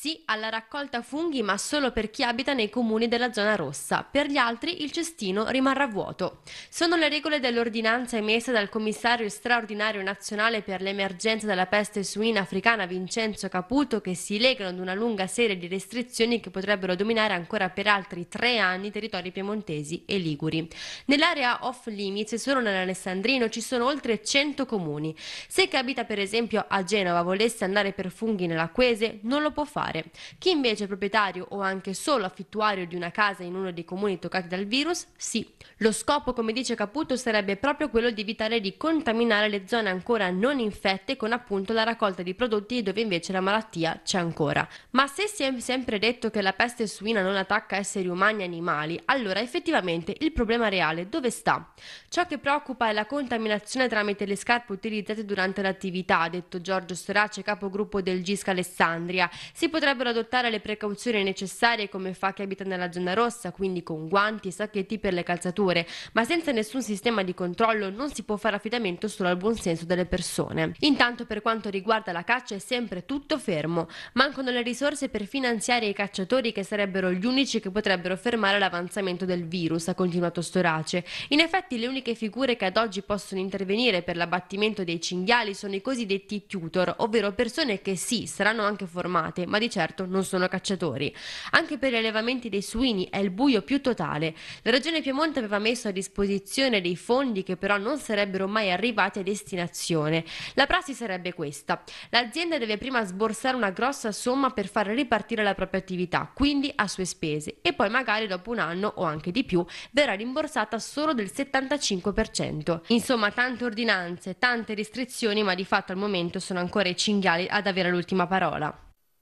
Sì alla raccolta funghi ma solo per chi abita nei comuni della zona rossa, per gli altri il cestino rimarrà vuoto. Sono le regole dell'ordinanza emessa dal commissario straordinario nazionale per l'emergenza della peste suina africana Vincenzo Caputo che si legano ad una lunga serie di restrizioni che potrebbero dominare ancora per altri tre anni i territori piemontesi e liguri. Nell'area off limits solo nell'Alessandrino ci sono oltre 100 comuni. Se chi abita per esempio a Genova volesse andare per funghi nell'Acquese non lo può fare affittuare. Chi invece è proprietario o anche solo affittuario di una casa in uno dei comuni toccati dal virus, sì. Lo scopo, come dice Caputo, sarebbe proprio quello di evitare di contaminare le zone ancora non infette con appunto la raccolta di prodotti dove invece la malattia c'è ancora. Ma se si è sempre detto che la peste suina non attacca esseri umani e animali, allora effettivamente il problema reale dove sta? Ciò che preoccupa è la contaminazione tramite le scarpe utilizzate durante l'attività, ha detto Giorgio Storace, capogruppo del GISC Alessandria. Si può potrebbero adottare le precauzioni necessarie come fa chi abita nella zona rossa, quindi con guanti e sacchetti per le calzature, ma senza nessun sistema di controllo non si può fare affidamento solo al buon senso delle persone. Intanto per quanto riguarda la caccia è sempre tutto fermo, mancano le risorse per finanziare i cacciatori che sarebbero gli unici che potrebbero fermare l'avanzamento del virus, ha continuato Storace. In effetti le uniche figure che ad oggi possono intervenire per l'abbattimento dei cinghiali sono i cosiddetti tutor, ovvero persone che sì, saranno anche formate, ma di certo non sono cacciatori. Anche per gli allevamenti dei suini è il buio più totale. La Regione Piemonte aveva messo a disposizione dei fondi che però non sarebbero mai arrivati a destinazione. La prassi sarebbe questa. L'azienda deve prima sborsare una grossa somma per far ripartire la propria attività, quindi a sue spese, e poi magari dopo un anno o anche di più verrà rimborsata solo del 75%. Insomma, tante ordinanze, tante restrizioni, ma di fatto al momento sono ancora i cinghiali ad avere l'ultima parola.